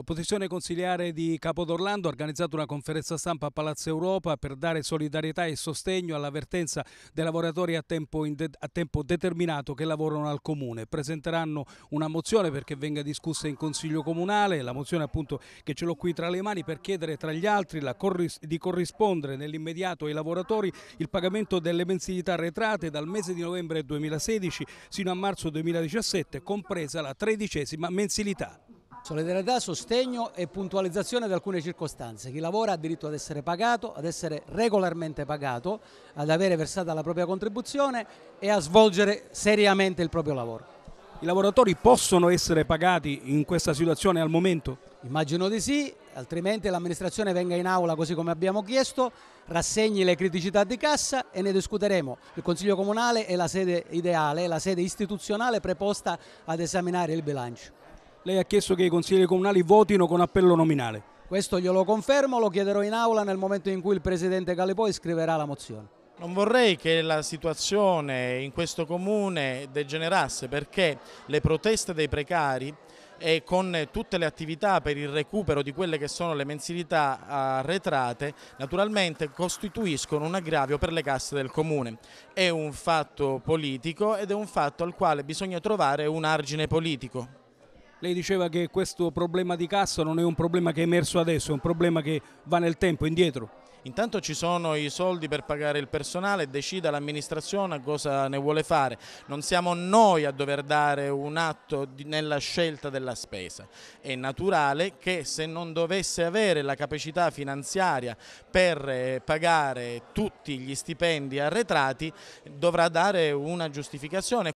L'opposizione consiliare di Capodorlando ha organizzato una conferenza stampa a Palazzo Europa per dare solidarietà e sostegno all'avvertenza dei lavoratori a tempo, a tempo, determinato che lavorano al Comune. Presenteranno una mozione perché venga discussa in Consiglio Comunale, la mozione appunto che ce l'ho qui tra le mani per chiedere tra gli altri corris di corrispondere nell'immediato ai lavoratori il pagamento delle mensilità arretrate dal mese di novembre 2016 sino a marzo 2017, compresa la tredicesima mensilità. Solidarietà, sostegno e puntualizzazione di alcune circostanze. Chi lavora ha diritto ad essere pagato, ad essere regolarmente pagato, ad avere versata la propria contribuzione e a svolgere seriamente il proprio lavoro. I lavoratori possono essere pagati in questa situazione al momento? Immagino di sì, altrimenti l'amministrazione venga in aula così come abbiamo chiesto, rassegni le criticità di cassa e ne discuteremo. Il Consiglio Comunale è la sede ideale, è la sede istituzionale preposta ad esaminare il bilancio lei ha chiesto che i consiglieri comunali votino con appello nominale. Questo glielo confermo, lo chiederò in aula nel momento in cui il Presidente Gallipoi scriverà la mozione. Non vorrei che la situazione in questo comune degenerasse perché le proteste dei precari e eh, con tutte le attività per il recupero di quelle che sono le mensilità arretrate naturalmente costituiscono un aggravio per le casse del comune. È un fatto politico ed è un fatto al quale bisogna trovare un argine politico. Lei diceva che questo problema di cassa non è un problema che è emerso adesso, è un problema che va nel tempo, indietro. Intanto ci sono i soldi per pagare il personale, decida l'amministrazione cosa ne vuole fare. Non siamo noi a dover dare un atto di, nella scelta della spesa. È naturale che se non dovesse avere la capacità finanziaria per eh, pagare tutti gli stipendi arretrati dovrà dare una giustificazione.